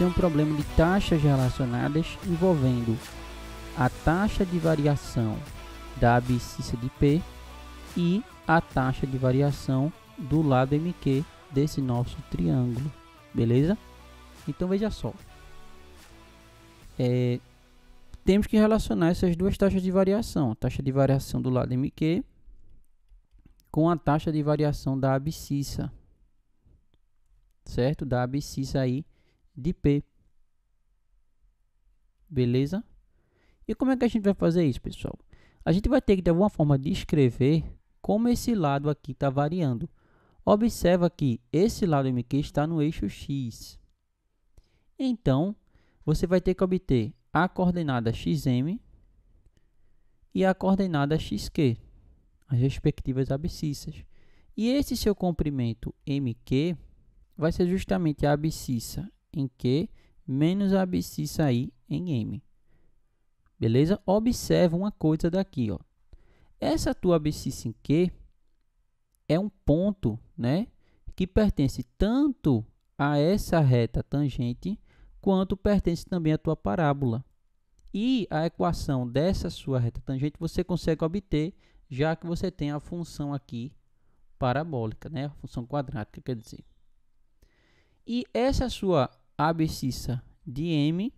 tem um problema de taxas relacionadas envolvendo a taxa de variação da abscissa de P e a taxa de variação do lado MQ desse nosso triângulo, beleza? Então veja só, é, temos que relacionar essas duas taxas de variação, a taxa de variação do lado MQ com a taxa de variação da abscissa, certo? Da abscissa aí de P. Beleza? E como é que a gente vai fazer isso, pessoal? A gente vai ter que, de alguma forma, descrever como esse lado aqui está variando. Observa que esse lado MQ está no eixo X. Então, você vai ter que obter a coordenada XM e a coordenada XQ, as respectivas abscissas. E esse seu comprimento MQ vai ser justamente a abscissa em Q menos a abscissa I em M. Beleza? Observa uma coisa daqui, ó. Essa tua abscissa em Q é um ponto, né, que pertence tanto a essa reta tangente quanto pertence também à tua parábola. E a equação dessa sua reta tangente você consegue obter já que você tem a função aqui parabólica, né? A função quadrática, quer dizer. E essa sua abscissa de M,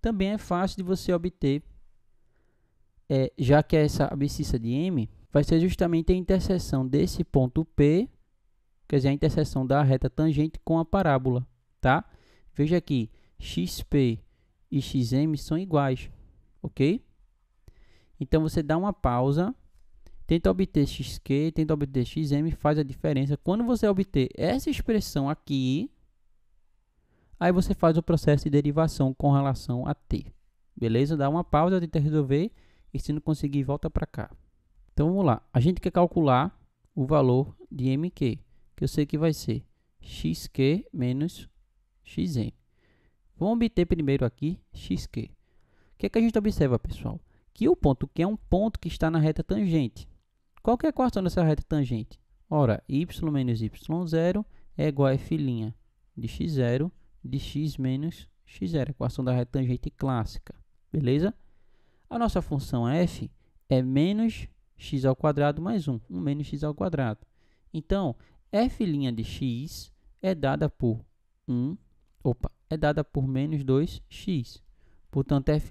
também é fácil de você obter, é, já que essa abscissa de M vai ser justamente a interseção desse ponto P, quer dizer, a interseção da reta tangente com a parábola, tá? Veja aqui, xp e xm são iguais, ok? Então você dá uma pausa, tenta obter xq, tenta obter xm, faz a diferença. Quando você obter essa expressão aqui, Aí você faz o processo de derivação com relação a t. Beleza? Dá uma pausa, tenta resolver e se não conseguir, volta para cá. Então vamos lá. A gente quer calcular o valor de mq, que eu sei que vai ser xq menos xm. Vamos obter primeiro aqui xq. O que, é que a gente observa, pessoal? Que o ponto Q é um ponto que está na reta tangente. Qual que é a equação dessa reta tangente? Ora, y menos y0 é igual a f' de x0 de x menos x0, equação da reta tangente clássica, beleza? A nossa função f é menos x ao quadrado mais 1, 1 menos x ao quadrado. Então, f' de x é dada por 1, opa, é dada por menos 2x. Portanto, f'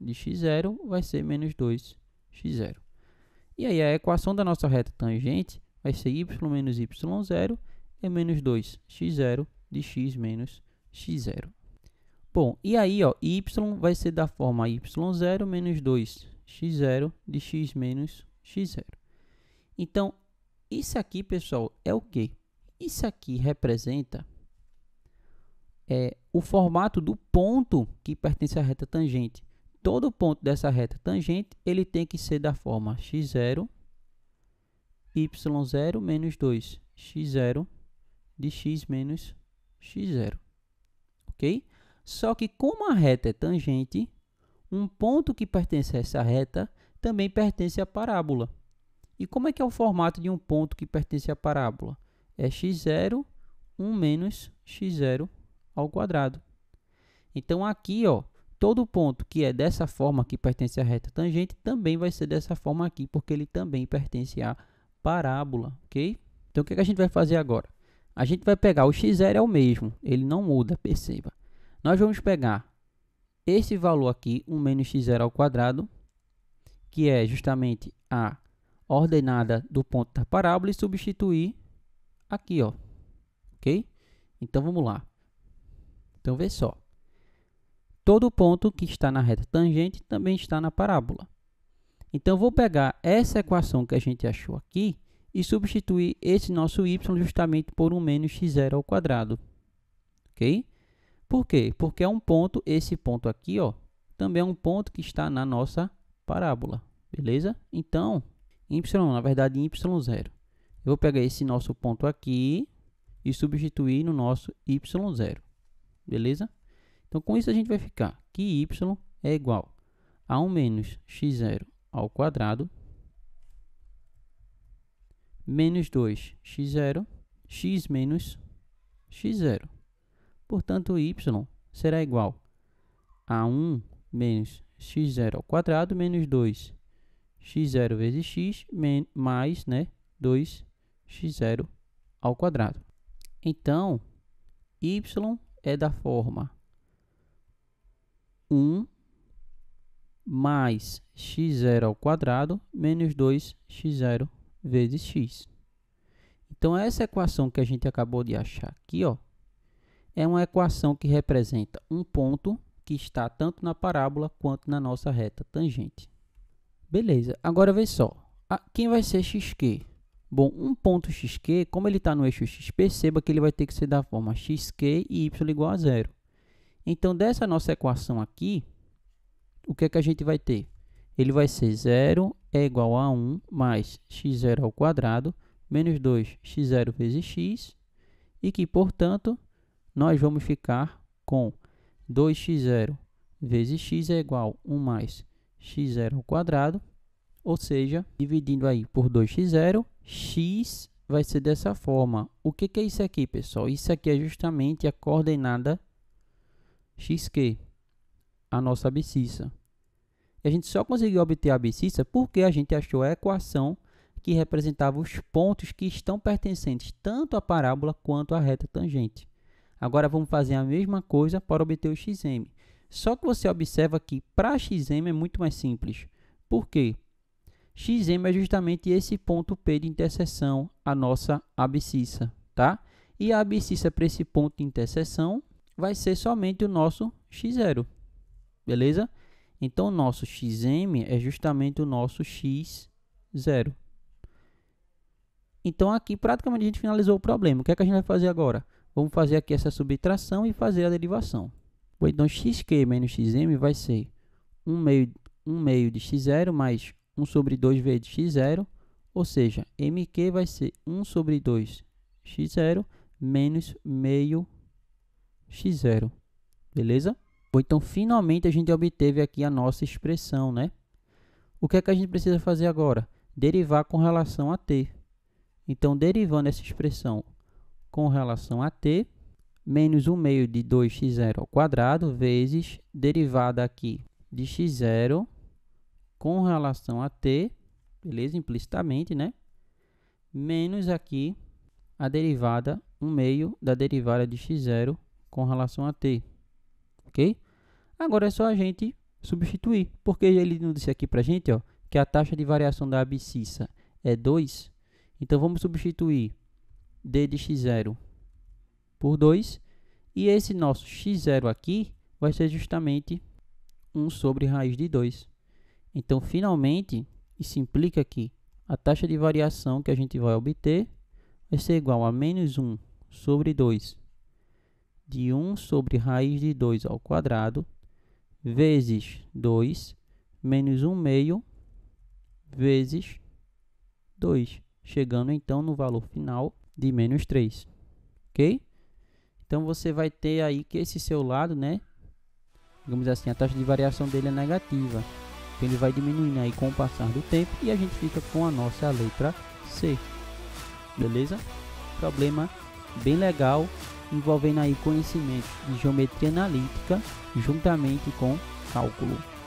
de x0 vai ser menos 2x0. E aí, a equação da nossa reta tangente vai ser y menos y0 é menos 2x0 de x menos x0. Bom, e aí, ó, y vai ser da forma y0 menos 2 x0 de x menos x0. Então, isso aqui, pessoal, é o quê? Isso aqui representa é, o formato do ponto que pertence à reta tangente. Todo ponto dessa reta tangente, ele tem que ser da forma x0, y0 menos 2, x0 de x menos x0 ok? Só que como a reta é tangente, um ponto que pertence a essa reta também pertence à parábola. E como é que é o formato de um ponto que pertence à parábola? É x0, 1 menos x0 ao quadrado. Então aqui, ó, todo ponto que é dessa forma que pertence à reta tangente também vai ser dessa forma aqui, porque ele também pertence à parábola, ok? Então o que, é que a gente vai fazer agora? A gente vai pegar o x0 é o mesmo, ele não muda, perceba. Nós vamos pegar esse valor aqui, 1 menos x0 ao quadrado, que é justamente a ordenada do ponto da parábola e substituir aqui, ó. OK? Então vamos lá. Então vê só. Todo ponto que está na reta tangente também está na parábola. Então vou pegar essa equação que a gente achou aqui e substituir esse nosso y justamente por 1 menos x0 ao quadrado. Ok? Por quê? Porque é um ponto, esse ponto aqui, ó, também é um ponto que está na nossa parábola. Beleza? Então, y, na verdade, y0. Eu vou pegar esse nosso ponto aqui e substituir no nosso y0. Beleza? Então, com isso a gente vai ficar que y é igual a 1 menos x0 ao quadrado menos 2, x0, x menos x0. Portanto, y será igual a 1 menos x0 ao quadrado menos 2 x0 vezes x mais né, 2 x0 ao quadrado. Então, y é da forma 1 mais x0 ao quadrado menos 2 x0 ao vezes x. Então essa equação que a gente acabou de achar aqui, ó, é uma equação que representa um ponto que está tanto na parábola quanto na nossa reta tangente. Beleza, agora vê só. quem vai ser xq? Bom, um ponto xq, como ele está no eixo x, perceba que ele vai ter que ser da forma xq e y igual a zero. Então, dessa nossa equação aqui, o que é que a gente vai ter? ele vai ser 0 é igual a 1 mais x0 ao quadrado menos 2x0 vezes x e que, portanto, nós vamos ficar com 2x0 vezes x é igual a 1 mais x0 ao quadrado, ou seja, dividindo aí por 2x0, x vai ser dessa forma. O que, que é isso aqui, pessoal? Isso aqui é justamente a coordenada xq, a nossa abscissa. E a gente só conseguiu obter a abscissa porque a gente achou a equação que representava os pontos que estão pertencentes tanto à parábola quanto à reta tangente. Agora vamos fazer a mesma coisa para obter o xm. Só que você observa que para xm é muito mais simples. Por quê? xm é justamente esse ponto P de interseção, a nossa abscissa, tá? E a abscissa para esse ponto de interseção vai ser somente o nosso x0, beleza? Então, o nosso xm é justamente o nosso x0. Então, aqui praticamente a gente finalizou o problema. O que, é que a gente vai fazer agora? Vamos fazer aqui essa subtração e fazer a derivação. Então, xq menos xm vai ser 1 meio, 1 meio de x0 mais 1 sobre 2 vezes x0, ou seja, mq vai ser 1 sobre 2 x0 menos meio x0, beleza? então, finalmente, a gente obteve aqui a nossa expressão, né? O que é que a gente precisa fazer agora? Derivar com relação a t. Então, derivando essa expressão com relação a t, menos 1 meio de 2x0 ao quadrado, vezes derivada aqui de x0 com relação a t, beleza? Implicitamente, né? Menos aqui a derivada 1 meio da derivada de x0 com relação a t. Agora é só a gente substituir, porque ele não disse aqui para a gente ó, que a taxa de variação da abscissa é 2, então vamos substituir d de x0 por 2, e esse nosso x0 aqui vai ser justamente 1 sobre raiz de 2. Então, finalmente, isso implica que a taxa de variação que a gente vai obter vai ser igual a menos 1 sobre 2 de 1 sobre raiz de 2 ao quadrado, vezes 2, menos 1 meio, vezes 2, chegando então no valor final de menos 3, ok? Então você vai ter aí que esse seu lado, né, digamos assim, a taxa de variação dele é negativa, então ele vai diminuindo aí com o passar do tempo e a gente fica com a nossa letra C, beleza? Problema bem legal, envolvendo aí conhecimento de geometria analítica juntamente com cálculo.